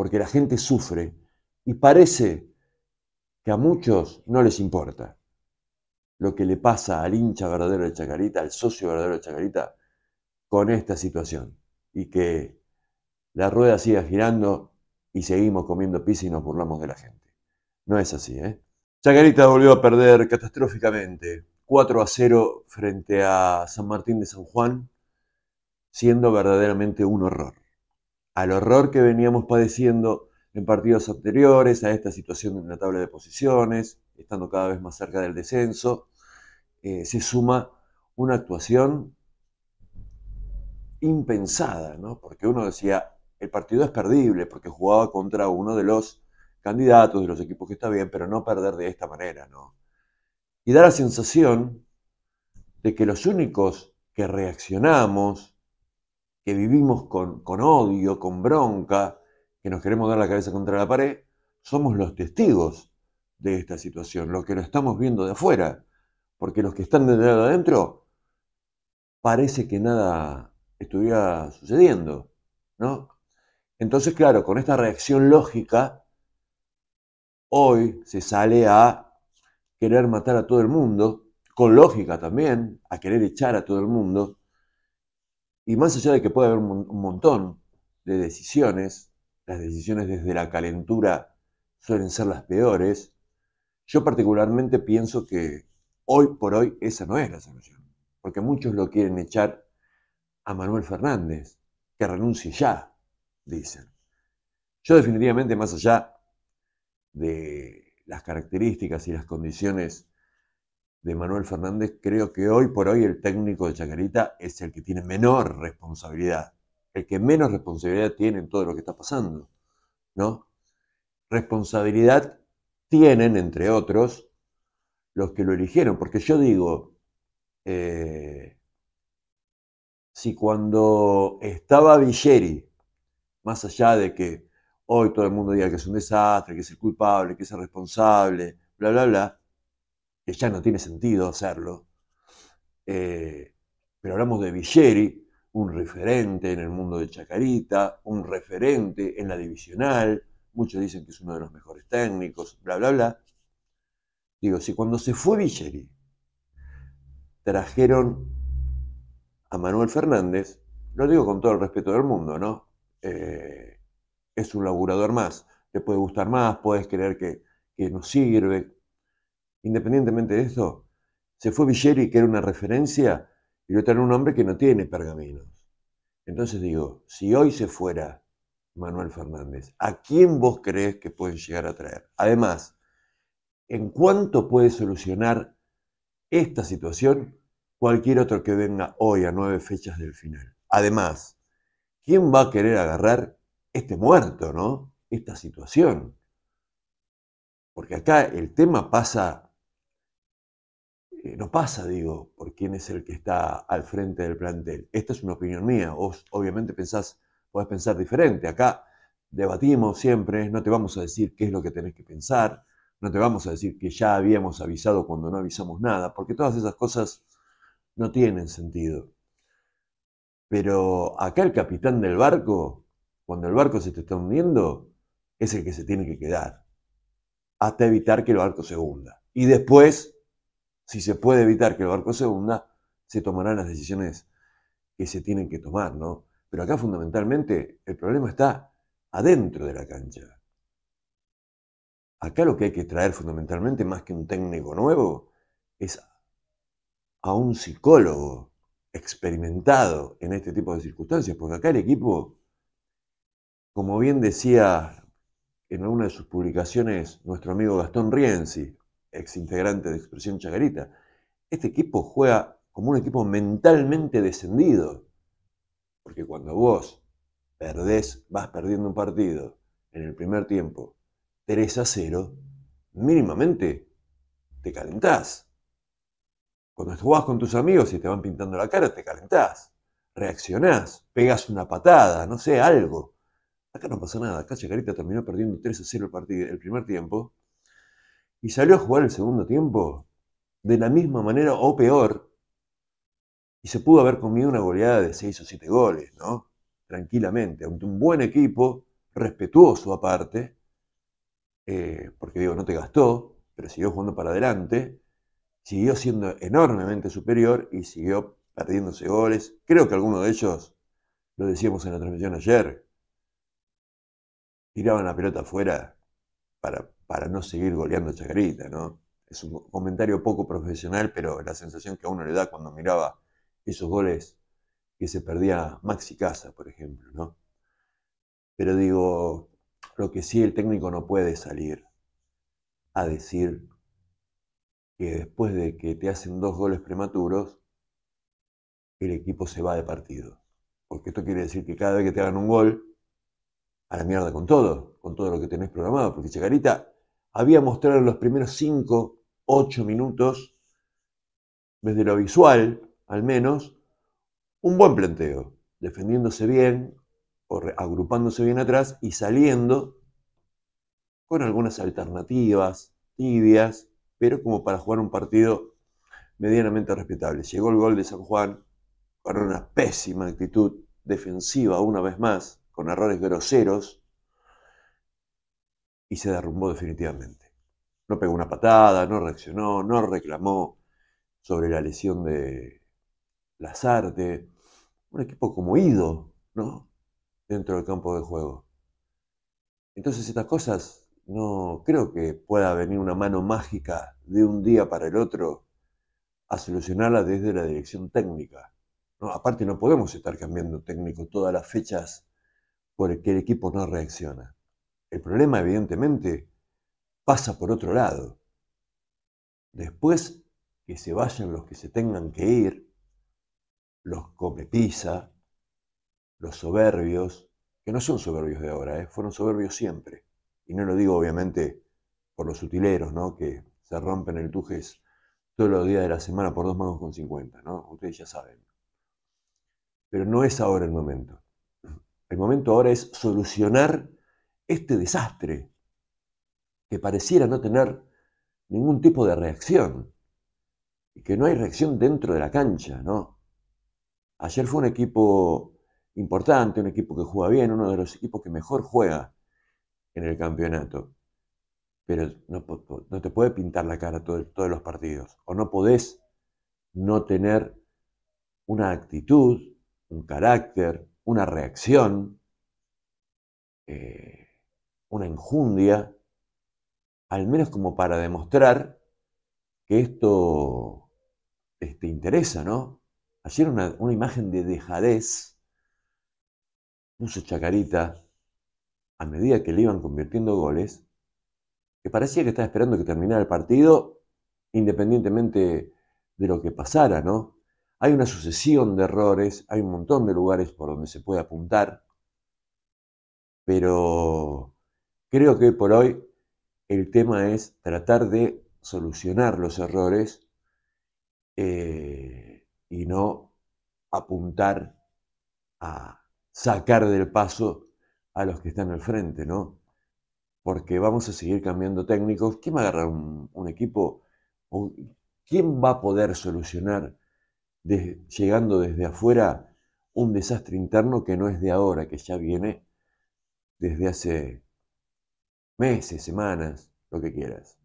porque la gente sufre y parece que a muchos no les importa lo que le pasa al hincha verdadero de Chacarita, al socio verdadero de Chacarita, con esta situación. Y que la rueda siga girando y seguimos comiendo pizza y nos burlamos de la gente. No es así, ¿eh? Chacarita volvió a perder catastróficamente 4 a 0 frente a San Martín de San Juan, siendo verdaderamente un horror al horror que veníamos padeciendo en partidos anteriores, a esta situación en la tabla de posiciones, estando cada vez más cerca del descenso, eh, se suma una actuación impensada, ¿no? porque uno decía, el partido es perdible, porque jugaba contra uno de los candidatos, de los equipos que está bien, pero no perder de esta manera. ¿no? Y da la sensación de que los únicos que reaccionamos que vivimos con, odio, con bronca, que nos queremos dar la cabeza contra la pared, somos los testigos de esta situación, los que lo estamos viendo de afuera, porque los que están de adentro parece que nada estuviera sucediendo, ¿no? Entonces, claro, con esta reacción lógica, hoy se sale a querer matar a todo el mundo, con lógica también, a querer echar a todo el mundo, y más allá de que puede haber un montón de decisiones, las decisiones desde la calentura suelen ser las peores, yo particularmente pienso que hoy por hoy esa no es la solución, porque muchos lo quieren echar a Manuel Fernández, que renuncie ya, dicen. Yo definitivamente, más allá de las características y las condiciones de Manuel Fernández, creo que hoy por hoy el técnico de Chacarita es el que tiene menor responsabilidad, el que menos responsabilidad tiene en todo lo que está pasando, ¿no? Responsabilidad tienen, entre otros, los que lo eligieron, porque yo digo, eh, si cuando estaba Villeri, más allá de que hoy todo el mundo diga que es un desastre, que es el culpable, que es el responsable, bla, bla, bla, que ya no tiene sentido hacerlo. Eh, pero hablamos de Villeri, un referente en el mundo de Chacarita, un referente en la divisional, muchos dicen que es uno de los mejores técnicos, bla, bla, bla. Digo, si cuando se fue Villeri trajeron a Manuel Fernández, lo digo con todo el respeto del mundo, ¿no? Eh, es un laburador más, te puede gustar más, puedes creer que, que no sirve, Independientemente de eso, se fue Villeri, que era una referencia, y lo trae un hombre que no tiene pergaminos. Entonces digo, si hoy se fuera Manuel Fernández, ¿a quién vos crees que pueden llegar a traer? Además, ¿en cuánto puede solucionar esta situación cualquier otro que venga hoy a nueve fechas del final? Además, ¿quién va a querer agarrar este muerto, no? Esta situación. Porque acá el tema pasa eh, no pasa, digo, por quién es el que está al frente del plantel. Esta es una opinión mía. obviamente pensás, podés pensar diferente. Acá debatimos siempre, no te vamos a decir qué es lo que tenés que pensar, no te vamos a decir que ya habíamos avisado cuando no avisamos nada, porque todas esas cosas no tienen sentido. Pero acá el capitán del barco, cuando el barco se te está hundiendo, es el que se tiene que quedar, hasta evitar que el barco se hunda. Y después si se puede evitar que el barco se hunda, se tomarán las decisiones que se tienen que tomar, Pero acá fundamentalmente el problema está adentro de la cancha. Acá lo que hay que traer fundamentalmente, más que un técnico nuevo, es a un psicólogo experimentado en este tipo de circunstancias, porque acá el equipo, como bien decía en alguna de sus publicaciones nuestro amigo Gastón Rienzi, ex integrante de Expresión Chagarita, este equipo juega como un equipo mentalmente descendido. Porque cuando vos perdés, vas perdiendo un partido en el primer tiempo 3 a 0, mínimamente te calentás. Cuando jugás con tus amigos y te van pintando la cara, te calentás, reaccionás, pegas una patada, no sé, algo. Acá no pasa nada. Acá Chagarita terminó perdiendo 3 a 0 el, partido, el primer tiempo y salió a jugar el segundo tiempo de la misma manera o peor, y se pudo haber comido una goleada de 6 o 7 goles, ¿no? Tranquilamente, Aunque un buen equipo, respetuoso aparte, eh, porque digo, no te gastó, pero siguió jugando para adelante, siguió siendo enormemente superior y siguió perdiéndose goles. Creo que alguno de ellos, lo decíamos en la transmisión ayer, tiraban la pelota afuera para para no seguir goleando a Chacarita, ¿no? Es un comentario poco profesional, pero la sensación que a uno le da cuando miraba esos goles que se perdía Maxi Casa, por ejemplo, ¿no? Pero digo, lo que sí el técnico no puede salir a decir que después de que te hacen dos goles prematuros, el equipo se va de partido. Porque esto quiere decir que cada vez que te hagan un gol, a la mierda con todo, con todo lo que tenés programado. Porque Chacarita había mostrado en los primeros 5, 8 minutos, desde lo visual al menos, un buen planteo, defendiéndose bien o agrupándose bien atrás y saliendo con algunas alternativas tibias, pero como para jugar un partido medianamente respetable. Llegó el gol de San Juan con una pésima actitud defensiva una vez más, con errores groseros y se derrumbó definitivamente. No pegó una patada, no reaccionó, no reclamó sobre la lesión de Lazarte. Un equipo como ido, ¿no? Dentro del campo de juego. Entonces estas cosas no creo que pueda venir una mano mágica de un día para el otro a solucionarla desde la dirección técnica. ¿no? Aparte no podemos estar cambiando técnico todas las fechas porque el equipo no reacciona. El problema, evidentemente, pasa por otro lado. Después que se vayan los que se tengan que ir, los comepisa, los soberbios, que no son soberbios de ahora, ¿eh? fueron soberbios siempre. Y no lo digo obviamente por los utileros, ¿no? que se rompen el tujes todos los días de la semana por dos manos con cincuenta, ¿no? ustedes ya saben. Pero no es ahora el momento. El momento ahora es solucionar este desastre que pareciera no tener ningún tipo de reacción y que no hay reacción dentro de la cancha, ¿no? Ayer fue un equipo importante, un equipo que juega bien, uno de los equipos que mejor juega en el campeonato. Pero no, te puede pintar la cara todos los partidos. O no podés no tener una actitud, un carácter, una reacción. Eh, una enjundia, al menos como para demostrar que esto te este, interesa, ¿no? Ayer una, una imagen de dejadez puso Chacarita a medida que le iban convirtiendo goles, que parecía que estaba esperando que terminara el partido, independientemente de lo que pasara, ¿no? Hay una sucesión de errores, hay un montón de lugares por donde se puede apuntar, pero Creo que por hoy el tema es tratar de solucionar los errores eh, y no apuntar a sacar del paso a los que están al frente, ¿no? Porque vamos a seguir cambiando técnicos. ¿Quién va a agarrar un, equipo? ¿Quién va a poder solucionar, llegando desde afuera, un desastre interno que no es de ahora, que ya viene desde hace meses, semanas, lo que quieras.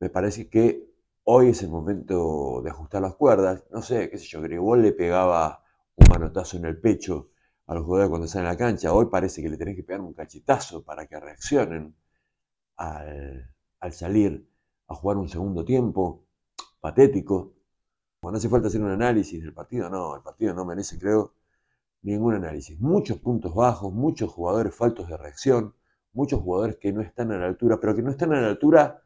Me parece que hoy es el momento de ajustar las cuerdas. No sé, qué sé yo, Gregor le pegaba un manotazo en el pecho a los jugadores cuando salen a la cancha. Hoy parece que le tenés que pegar un cachetazo para que reaccionen al, salir a jugar un segundo tiempo. Patético. Bueno, hace falta hacer un análisis del partido, no, el partido no merece, creo, ningún análisis. Muchos puntos bajos, muchos jugadores faltos de reacción muchos jugadores que no están a la altura, pero que no están a la altura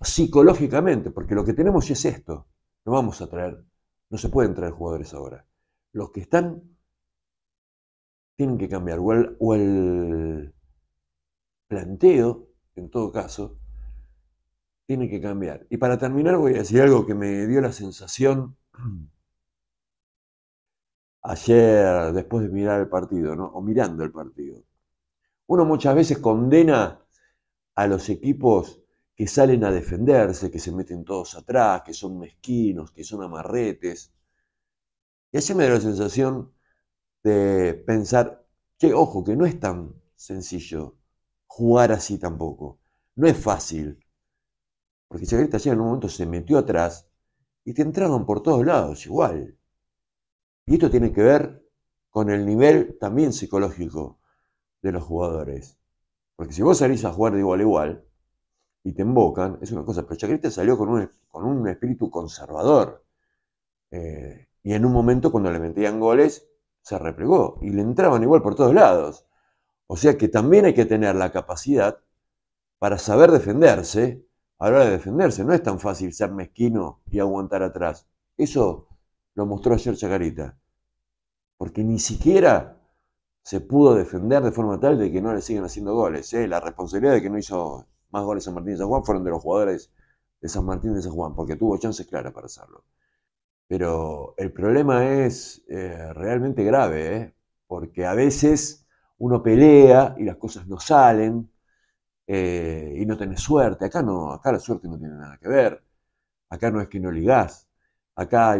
psicológicamente, porque lo que tenemos es esto. No vamos a traer, no se pueden traer jugadores ahora. Los que están tienen que cambiar, o el, o el planteo, en todo caso, tiene que cambiar. Y para terminar voy a decir algo que me dio la sensación ayer, después de mirar el partido, ¿no? o mirando el partido. Uno muchas veces condena a los equipos que salen a defenderse, que se meten todos atrás, que son mezquinos, que son amarretes. Y así me da la sensación de pensar, que ojo, que no es tan sencillo jugar así tampoco. No es fácil. Porque Xavier llega en un momento se metió atrás y te entraron por todos lados igual. Y esto tiene que ver con el nivel también psicológico de los jugadores. Porque si vos salís a jugar de igual a igual y te embocan, es una cosa. Pero Chacarita salió con un, con un espíritu conservador. Eh, y en un momento, cuando le metían goles, se replegó y le entraban igual por todos lados. O sea que también hay que tener la capacidad para saber defenderse a la hora de defenderse. No es tan fácil ser mezquino y aguantar atrás. Eso lo mostró ayer Chacarita. Porque ni siquiera se pudo defender de forma tal de que no le sigan haciendo goles. ¿eh? La responsabilidad de que no hizo más goles San Martín y San Juan fueron de los jugadores de San Martín y de San Juan, porque tuvo chances claras para hacerlo. Pero el problema es eh, realmente grave, ¿eh? porque a veces uno pelea y las cosas no salen y no tenés suerte. Acá no, acá la suerte no tiene nada que ver. Acá no es que no ligás, Acá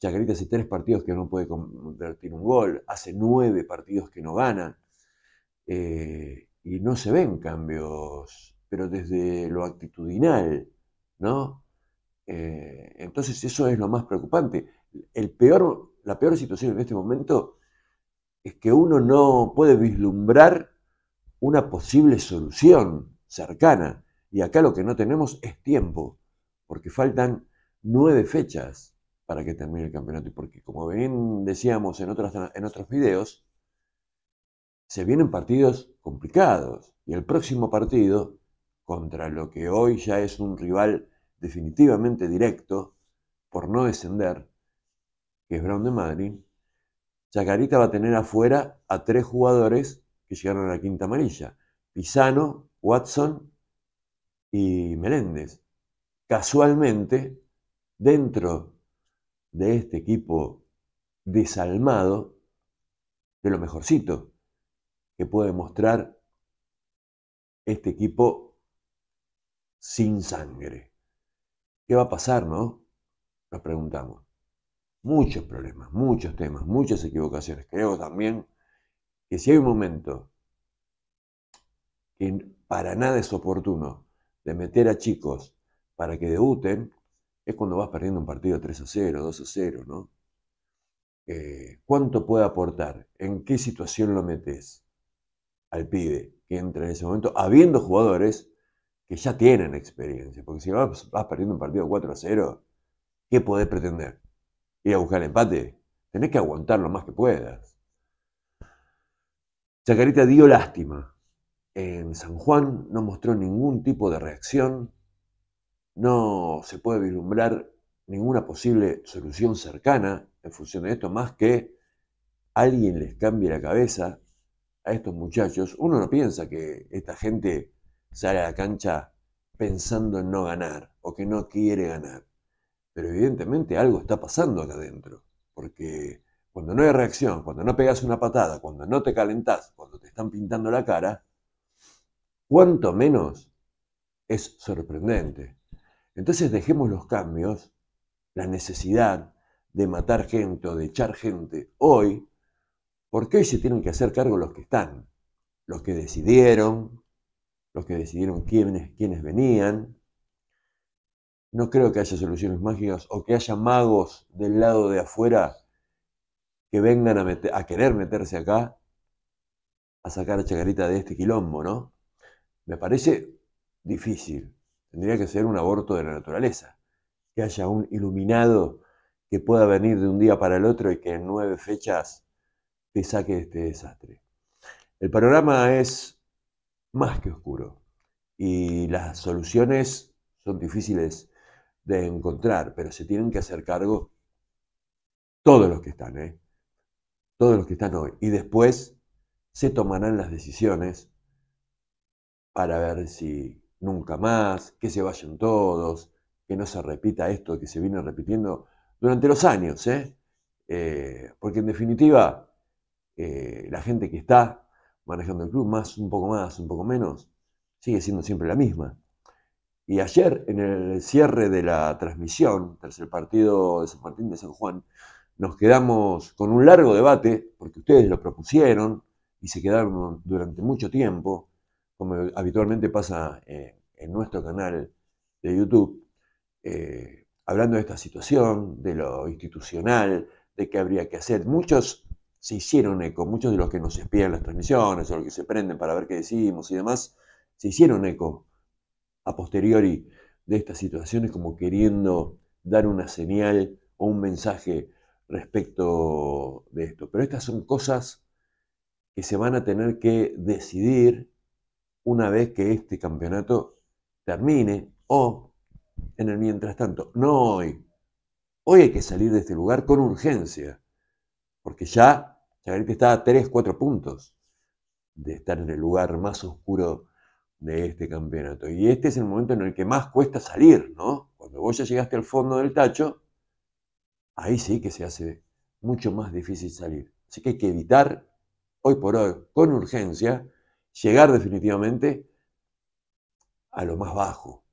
Chacarita hace tres partidos que no puede convertir un gol, hace nueve partidos que no gana eh, y no se ven cambios, pero desde lo actitudinal, ¿no? Eh, entonces eso es lo más preocupante. El peor, la peor situación en este momento es que uno no puede vislumbrar una posible solución cercana. Y acá lo que no tenemos es tiempo, porque faltan nueve fechas para que termine el campeonato. Y porque, como bien decíamos en otros, en otros videos, se vienen partidos complicados. Y el próximo partido, contra lo que hoy ya es un rival definitivamente directo, por no descender, que es Brown de Madrid, Chacarita va a tener afuera a tres jugadores que llegaron a la quinta amarilla. Pisano, Watson y Meléndez. Casualmente, dentro de este equipo desalmado de lo mejorcito que puede mostrar este equipo sin sangre. ¿Qué va a pasar, no? Nos preguntamos. Muchos problemas, muchos temas, muchas equivocaciones. Creo también que si hay un momento que para nada es oportuno de meter a chicos para que debuten, es cuando vas perdiendo un partido 3 a 0, 2 a 0, ¿no? Eh, ¿Cuánto puede aportar? ¿En qué situación lo metes al pibe que entra en ese momento? Habiendo jugadores que ya tienen experiencia, porque si vas, vas perdiendo un partido 4 a 0, ¿qué podés pretender? ¿Ir a buscar el empate? Tenés que aguantar lo más que puedas. Chacarita dio lástima. En San Juan no mostró ningún tipo de reacción, no se puede vislumbrar ninguna posible solución cercana en función de esto, más que alguien les cambie la cabeza a estos muchachos. Uno no piensa que esta gente sale a la cancha pensando en no ganar o que no quiere ganar. Pero evidentemente algo está pasando acá adentro, porque cuando no hay reacción, cuando no pegas una patada, cuando no te calentás, cuando te están pintando la cara, cuanto menos es sorprendente. Entonces dejemos los cambios, la necesidad de matar gente o de echar gente hoy, porque hoy se tienen que hacer cargo los que están, los que decidieron, los que decidieron quiénes, venían. No creo que haya soluciones mágicas o que haya magos del lado de afuera que vengan a, a querer meterse acá a sacar a Chacarita de este quilombo, ¿no? Me parece difícil. Tendría que ser un aborto de la naturaleza, que haya un iluminado que pueda venir de un día para el otro y que en nueve fechas te saque de este desastre. El panorama es más que oscuro y las soluciones son difíciles de encontrar, pero se tienen que hacer cargo todos los que están, ¿eh? todos los que están hoy. Y después se tomarán las decisiones para ver si nunca más, que se vayan todos, que no se repita esto que se viene repitiendo durante los años, ¿eh? Eh, porque en definitiva eh, la gente que está manejando el club, más, un poco más, un poco menos, sigue siendo siempre la misma. Y ayer, en el cierre de la transmisión, tras el partido de San Martín de San Juan, nos quedamos con un largo debate, porque ustedes lo propusieron y se quedaron durante mucho tiempo, como habitualmente pasa eh, en, nuestro canal de YouTube, eh, hablando de esta situación, de lo institucional, de qué habría que hacer. Muchos se hicieron eco, muchos de los que nos espían las transmisiones o los que se prenden para ver qué decimos y demás, se hicieron eco a posteriori de estas situaciones como queriendo dar una señal o un mensaje respecto de esto. Pero estas son cosas que se van a tener que decidir una vez que este campeonato termine o en el mientras tanto, no hoy. Hoy hay que salir de este lugar con urgencia, porque ya ya está a 3, 4 puntos de estar en el lugar más oscuro de este campeonato. Y este es el momento en el que más cuesta salir, ¿no? Cuando vos ya llegaste al fondo del tacho, ahí sí que se hace mucho más difícil salir. Así que hay que evitar, hoy por hoy, con urgencia, llegar definitivamente a lo más bajo.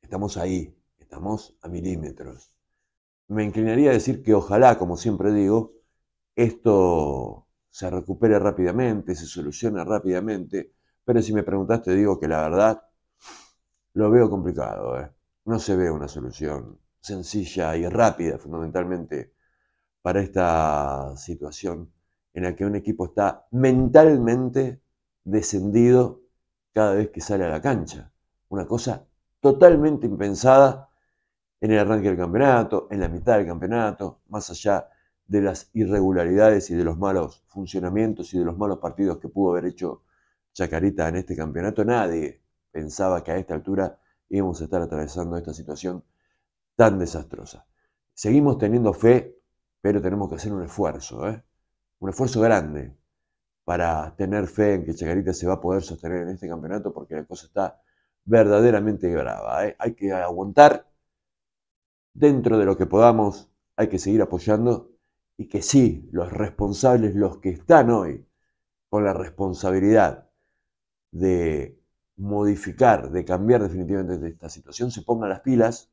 Estamos ahí, estamos a milímetros. Me inclinaría a decir que ojalá, como siempre digo, esto se recupere rápidamente, se solucione rápidamente, pero si me preguntaste digo que la verdad lo veo complicado. ¿eh? No se ve una solución sencilla y rápida fundamentalmente para esta situación en la que un equipo está mentalmente descendido cada vez que sale a la cancha. Una cosa totalmente impensada en el arranque del campeonato, en la mitad del campeonato, más allá de las irregularidades y de los malos funcionamientos y de los malos partidos que pudo haber hecho Chacarita en este campeonato, nadie pensaba que a esta altura íbamos a estar atravesando esta situación tan desastrosa. Seguimos teniendo fe, pero tenemos que hacer un esfuerzo, ¿eh? un esfuerzo grande, para tener fe en que Chacarita se va a poder sostener en este campeonato porque la cosa está verdaderamente brava. ¿eh? Hay que aguantar dentro de lo que podamos, hay que seguir apoyando y que sí, los responsables, los que están hoy con la responsabilidad de modificar, de cambiar definitivamente esta situación, se pongan las pilas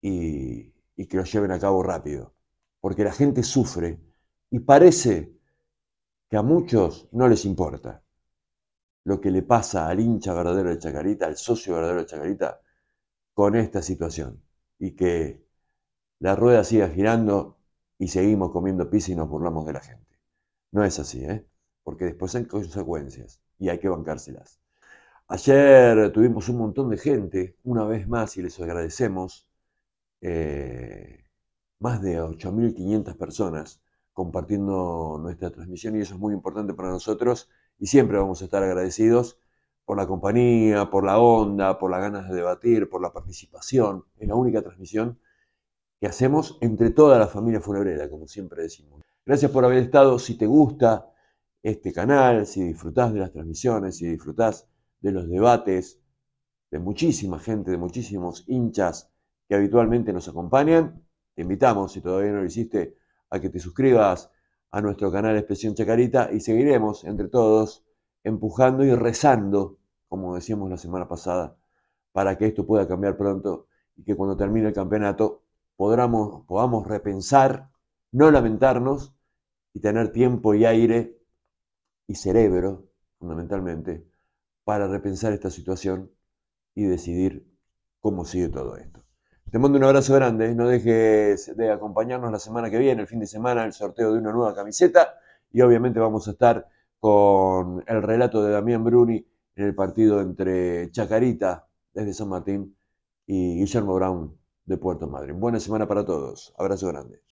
y, y que lo lleven a cabo rápido. Porque la gente sufre y parece que a muchos no les importa. Lo que le pasa al hincha verdadero de Chacarita, al socio verdadero de Chacarita, con esta situación. Y que la rueda siga girando y seguimos comiendo pizza y nos burlamos de la gente. No es así, ¿eh? Porque después hay consecuencias y hay que bancárselas. Ayer tuvimos un montón de gente, una vez más, y les agradecemos, eh, más de 8.500 personas compartiendo nuestra transmisión y eso es muy importante para nosotros y siempre vamos a estar agradecidos por la compañía, por la onda, por las ganas de debatir, por la participación. Es la única transmisión que hacemos entre toda la familia funerera, como siempre decimos. Gracias por haber estado. Si te gusta este canal, si disfrutás de las transmisiones, si disfrutás de los debates de muchísima gente, de muchísimos hinchas que habitualmente nos acompañan, te invitamos, si todavía no lo hiciste, a que te suscribas a nuestro canal Expresión Chacarita y seguiremos entre todos empujando y rezando, como decíamos la semana pasada, para que esto pueda cambiar pronto y que cuando termine el campeonato podamos, podamos repensar, no lamentarnos y tener tiempo y aire y cerebro, fundamentalmente, para repensar esta situación y decidir cómo sigue todo esto. Te mando un abrazo grande. ¿eh? No dejes de acompañarnos la semana que viene, el fin de semana, el sorteo de una nueva camiseta. Y obviamente vamos a estar con el relato de Damián Bruni en el partido entre Chacarita, desde San Martín, y Guillermo Brown de Puerto Madryn. Buena semana para todos. Abrazo grande.